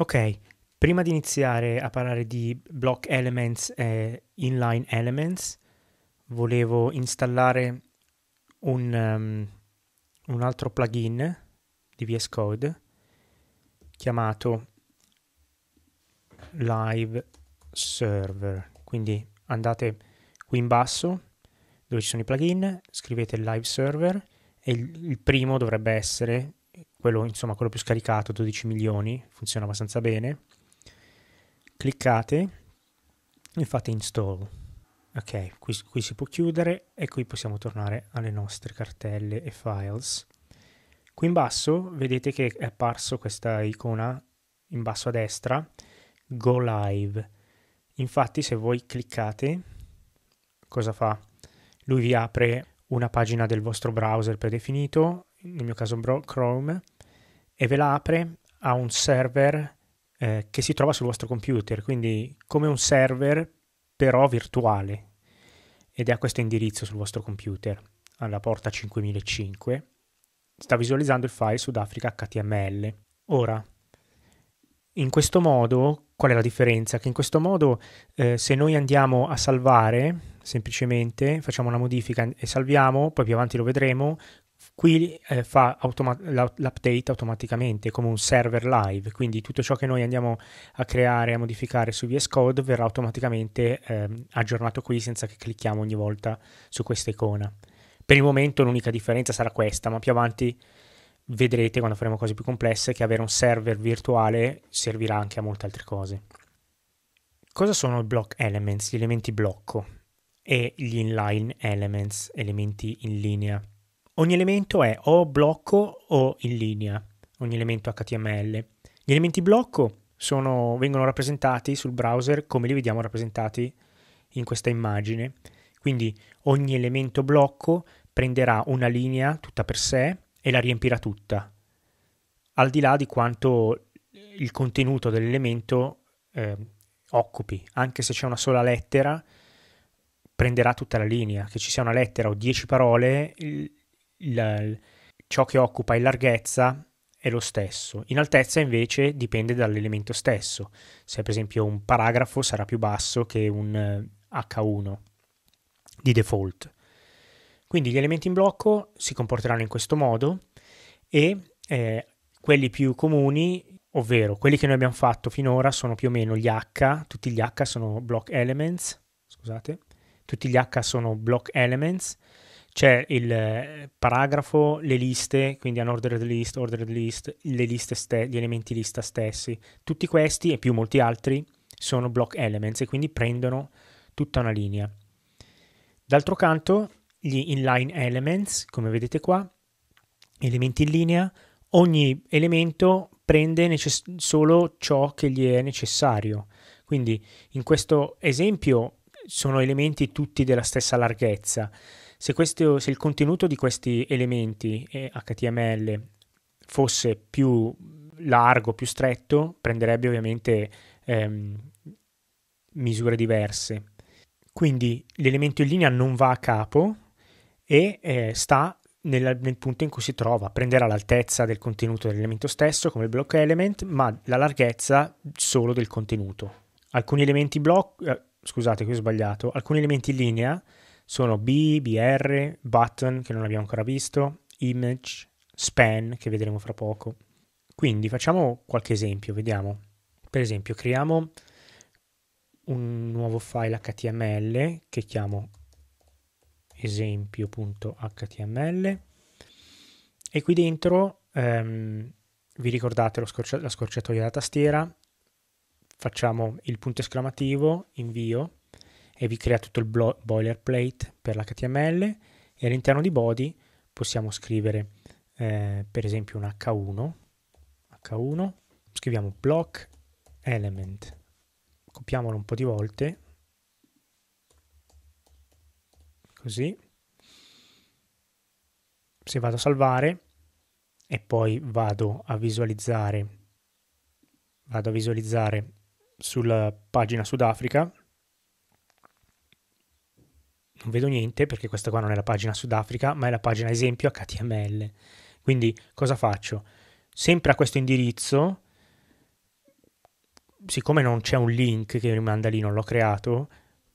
Ok, prima di iniziare a parlare di block elements e inline elements, volevo installare un, um, un altro plugin di VS Code chiamato Live Server. Quindi andate qui in basso dove ci sono i plugin, scrivete Live Server e il, il primo dovrebbe essere quello, insomma, quello più scaricato, 12 milioni, funziona abbastanza bene. Cliccate e fate install. Ok, qui, qui si può chiudere e qui possiamo tornare alle nostre cartelle e files. Qui in basso vedete che è apparso questa icona in basso a destra, Go Live. Infatti se voi cliccate, cosa fa? Lui vi apre una pagina del vostro browser predefinito nel mio caso Chrome, e ve la apre a un server eh, che si trova sul vostro computer, quindi come un server però virtuale, ed ha questo indirizzo sul vostro computer, alla porta 5005, sta visualizzando il file Sudafrica HTML. Ora, in questo modo, qual è la differenza? Che in questo modo eh, se noi andiamo a salvare, semplicemente facciamo una modifica e salviamo, poi più avanti lo vedremo, qui eh, fa automa- l'update automaticamente come un server live, quindi tutto ciò che noi andiamo a creare, a modificare su VS Code verrà automaticamente eh, aggiornato qui senza che clicchiamo ogni volta su questa icona. Per il momento l'unica differenza sarà questa, ma più avanti vedrete quando faremo cose più complesse che avere un server virtuale servirà anche a molte altre cose. Cosa sono i block elements, gli elementi blocco e gli inline elements, elementi in linea? Ogni elemento è o blocco o in linea, ogni elemento HTML. Gli elementi blocco sono, vengono rappresentati sul browser come li vediamo rappresentati in questa immagine. Quindi ogni elemento blocco prenderà una linea tutta per sé e la riempirà tutta, al di là di quanto il contenuto dell'elemento eh, occupi. Anche se c'è una sola lettera, prenderà tutta la linea. Che ci sia una lettera o dieci parole, il, ciò che occupa in larghezza è lo stesso. In altezza invece dipende dall'elemento stesso. Se per esempio un paragrafo sarà più basso che un H1 di default. Quindi gli elementi in blocco si comporteranno in questo modo e eh, quelli più comuni, ovvero quelli che noi abbiamo fatto finora sono più o meno gli H, tutti gli H sono block elements, scusate, tutti gli H sono block elements, c'è il eh, paragrafo, le liste, quindi un ordered list, ordered list, le liste ste- gli elementi lista stessi. Tutti questi e più molti altri sono block elements e quindi prendono tutta una linea. D'altro canto, gli inline elements, come vedete qua, elementi in linea, ogni elemento prende necess- solo ciò che gli è necessario. Quindi in questo esempio sono elementi tutti della stessa larghezza se, questo, se il contenuto di questi elementi HTML eh, fosse più largo, più stretto, prenderebbe ovviamente ehm, misure diverse. Quindi l'elemento in linea non va a capo e eh, sta nel, nel, punto in cui si trova, prenderà l'altezza del contenuto dell'elemento stesso come il block element, ma la larghezza solo del contenuto. Alcuni elementi block, eh, scusate, qui ho sbagliato, alcuni elementi in linea sono B, BR, Button, che non abbiamo ancora visto, Image, Span, che vedremo fra poco. Quindi facciamo qualche esempio, vediamo. Per esempio, creiamo un nuovo file HTML che chiamo esempio.html e qui dentro ehm, vi ricordate scorcia- la scorciatoia della tastiera facciamo il punto esclamativo invio e vi crea tutto il boilerplate per l'HTML e all'interno di body possiamo scrivere eh, per esempio un H1, H1, scriviamo block element, copiamolo un po' di volte, così, se vado a salvare e poi vado a visualizzare, vado a visualizzare sulla pagina Sudafrica, non vedo niente perché questa qua non è la pagina Sudafrica, ma è la pagina esempio HTML. Quindi cosa faccio? Sempre a questo indirizzo, siccome non c'è un link che mi manda lì, non l'ho creato,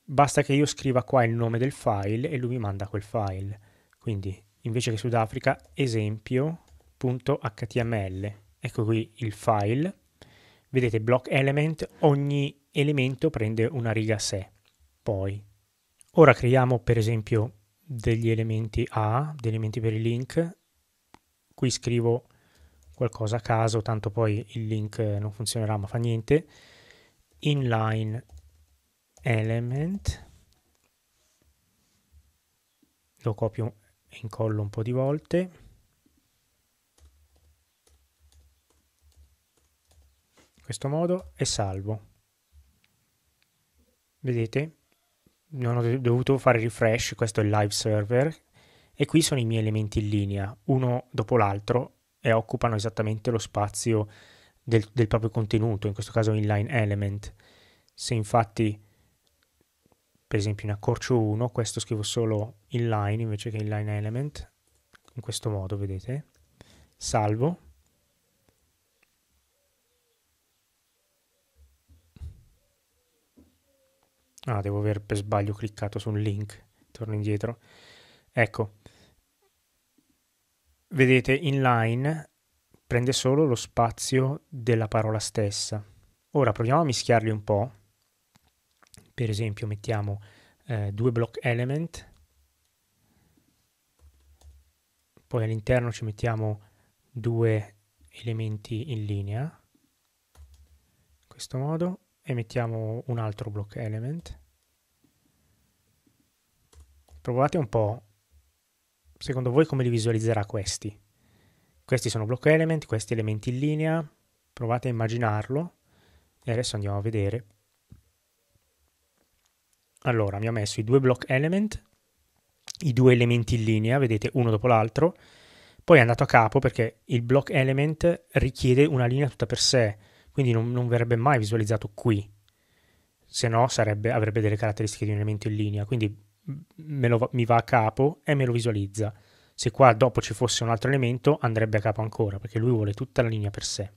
basta che io scriva qua il nome del file e lui mi manda quel file. Quindi invece che Sudafrica, esempio.html. Ecco qui il file. Vedete, block element, ogni elemento prende una riga a sé. Poi Ora creiamo per esempio degli elementi A, degli elementi per il link. Qui scrivo qualcosa a caso, tanto poi il link eh, non funzionerà ma fa niente. Inline element. Lo copio e incollo un po' di volte. In questo modo e salvo. Vedete? non ho dovuto fare refresh, questo è il live server e qui sono i miei elementi in linea, uno dopo l'altro e occupano esattamente lo spazio del, del proprio contenuto, in questo caso inline element. Se infatti per esempio ne accorcio uno, questo scrivo solo inline invece che inline element, in questo modo vedete, salvo Ah, devo aver per sbaglio cliccato su un link. Torno indietro. Ecco. Vedete, inline prende solo lo spazio della parola stessa. Ora proviamo a mischiarli un po'. Per esempio, mettiamo eh, due block element. Poi all'interno ci mettiamo due elementi in linea. In questo modo e mettiamo un altro block element. Provate un po', secondo voi come li visualizzerà questi? Questi sono block element, questi elementi in linea, provate a immaginarlo e adesso andiamo a vedere. Allora, mi ha messo i due block element, i due elementi in linea, vedete uno dopo l'altro, poi è andato a capo perché il block element richiede una linea tutta per sé, quindi non, non verrebbe mai visualizzato qui, se no sarebbe, avrebbe delle caratteristiche di un elemento in linea, quindi lo, mi va a capo e me lo visualizza. Se qua dopo ci fosse un altro elemento andrebbe a capo ancora, perché lui vuole tutta la linea per sé.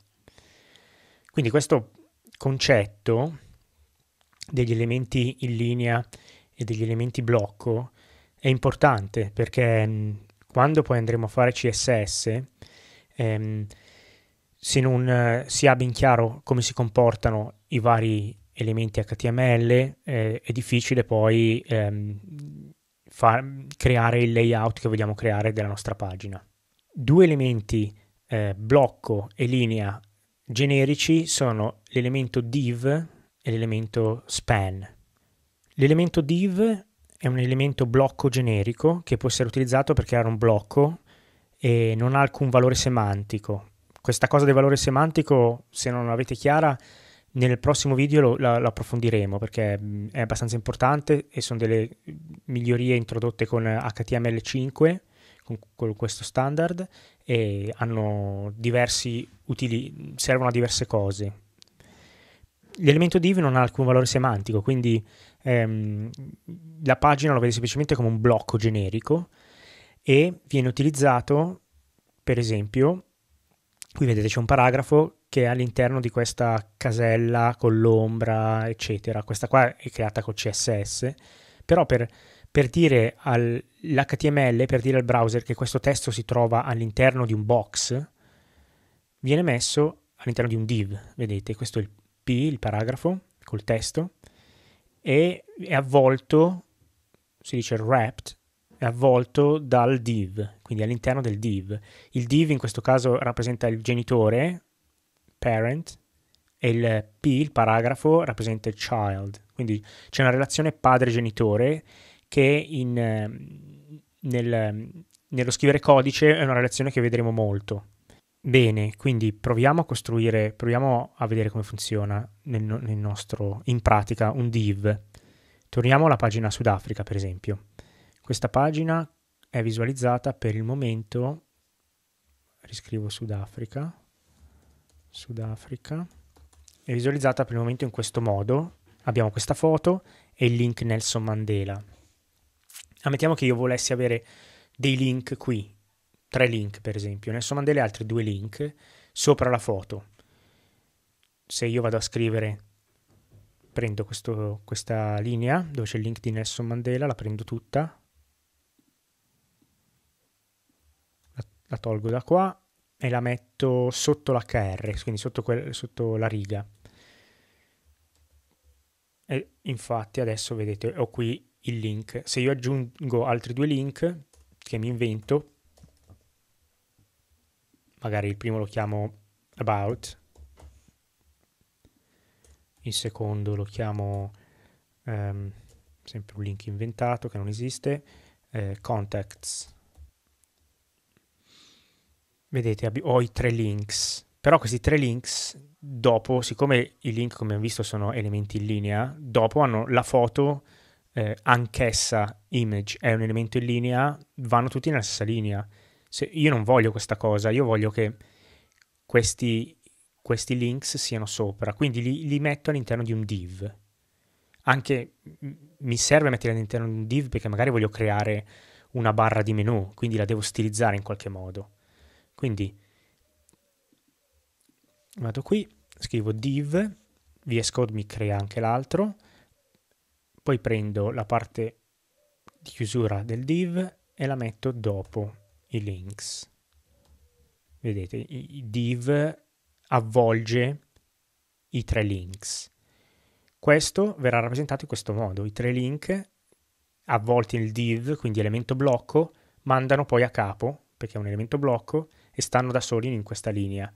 Quindi questo concetto degli elementi in linea e degli elementi blocco è importante perché quando poi andremo a fare CSS ehm, se non eh, si ha ben chiaro come si comportano i vari elementi HTML, eh, è difficile poi ehm, far, creare il layout che vogliamo creare della nostra pagina. Due elementi, eh, blocco e linea generici, sono l'elemento div e l'elemento span. L'elemento div è un elemento blocco generico che può essere utilizzato per creare un blocco e non ha alcun valore semantico, questa cosa del valore semantico, se non l'avete chiara, nel prossimo video lo, la, lo, approfondiremo perché è abbastanza importante e sono delle migliorie introdotte con HTML5, con, con questo standard, e hanno diversi utili, servono a diverse cose. L'elemento div non ha alcun valore semantico, quindi ehm, la pagina lo vede semplicemente come un blocco generico e viene utilizzato, per esempio, Qui vedete c'è un paragrafo che è all'interno di questa casella con l'ombra, eccetera. Questa qua è creata con CSS, però per, per dire all'HTML, per dire al browser che questo testo si trova all'interno di un box, viene messo all'interno di un div. Vedete, questo è il P, il paragrafo, col testo, e è avvolto, si dice wrapped, è avvolto dal div, quindi all'interno del div. Il div in questo caso rappresenta il genitore, parent, e il P, il paragrafo, rappresenta il child. Quindi c'è una relazione padre-genitore che in, ehm, nel, nello scrivere codice è una relazione che vedremo molto. Bene, quindi proviamo a costruire, proviamo a vedere come funziona nel, nel nostro, in pratica un div. Torniamo alla pagina Sudafrica, per esempio. Questa pagina è visualizzata per il momento, riscrivo Sudafrica, Sudafrica, è visualizzata per il momento in questo modo. Abbiamo questa foto e il link Nelson Mandela. Ammettiamo che io volessi avere dei link qui, tre link per esempio, Nelson Mandela e altri due link sopra la foto. Se io vado a scrivere prendo questo, questa linea dove c'è il link di Nelson Mandela, la prendo tutta, la tolgo da qua e la metto sotto l'HR, quindi sotto, que- sotto la riga. E infatti adesso vedete ho qui il link. Se io aggiungo altri due link che mi invento, magari il primo lo chiamo about, il secondo lo chiamo um, sempre un link inventato che non esiste, eh, contacts vedete ho i tre links, però questi tre links dopo, siccome i link come abbiamo visto sono elementi in linea, dopo hanno la foto eh, anch'essa image, è un elemento in linea, vanno tutti nella stessa linea. Se, io non voglio questa cosa, io voglio che questi, questi links siano sopra, quindi li, li metto all'interno di un div. Anche mi serve metterli all'interno di un div perché magari voglio creare una barra di menu, quindi la devo stilizzare in qualche modo. Quindi vado qui, scrivo div, VS Code mi crea anche l'altro, poi prendo la parte di chiusura del div e la metto dopo i links. Vedete, i div avvolge i tre links. Questo verrà rappresentato in questo modo, i tre link avvolti nel div, quindi elemento blocco, mandano poi a capo perché è un elemento blocco, e stanno da soli in questa linea.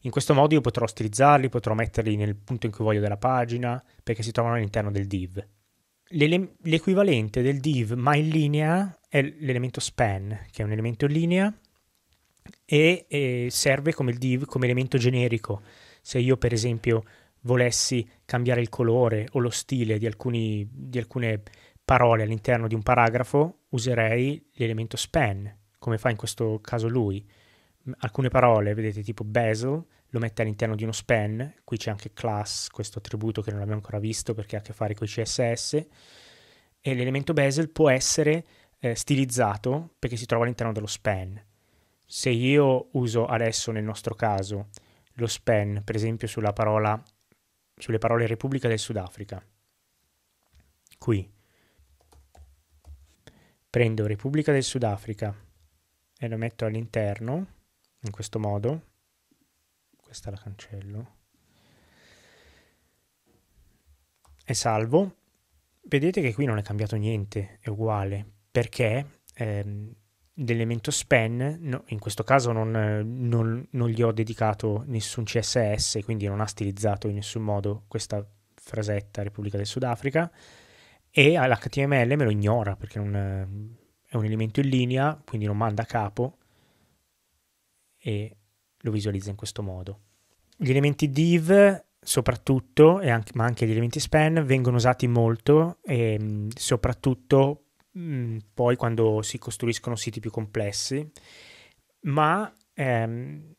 In questo modo io potrò stilizzarli, potrò metterli nel punto in cui voglio della pagina, perché si trovano all'interno del div. L'ele- l'equivalente del div ma in linea è l'elemento span, che è un elemento in linea e, e serve come il div, come elemento generico. Se io per esempio volessi cambiare il colore o lo stile di, alcuni, di alcune parole all'interno di un paragrafo, userei l'elemento span, come fa in questo caso lui. Alcune parole, vedete, tipo bezel, lo mette all'interno di uno span, qui c'è anche class, questo attributo che non abbiamo ancora visto perché ha a che fare con i CSS, e l'elemento bezel può essere eh, stilizzato perché si trova all'interno dello span. Se io uso adesso nel nostro caso lo span, per esempio sulla parola, sulle parole Repubblica del Sudafrica, qui prendo Repubblica del Sudafrica, e lo metto all'interno in questo modo questa la cancello e salvo vedete che qui non è cambiato niente è uguale perché ehm, l'elemento span no, in questo caso non, non, non, gli ho dedicato nessun CSS quindi non ha stilizzato in nessun modo questa frasetta Repubblica del Sudafrica e l'HTML me lo ignora perché non, è un elemento in linea, quindi non manda a capo e lo visualizza in questo modo. Gli elementi div soprattutto, anche, ma anche gli elementi span, vengono usati molto, e, mm, soprattutto mh, mm, poi quando si costruiscono siti più complessi, ma ehm,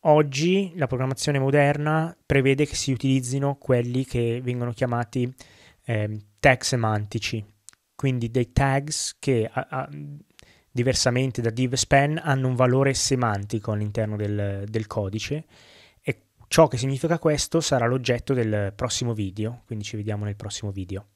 oggi la programmazione moderna prevede che si utilizzino quelli che vengono chiamati ehm, tag semantici, quindi dei tags che a, a, diversamente da div span hanno un valore semantico all'interno del, del codice e ciò che significa questo sarà l'oggetto del prossimo video, quindi ci vediamo nel prossimo video.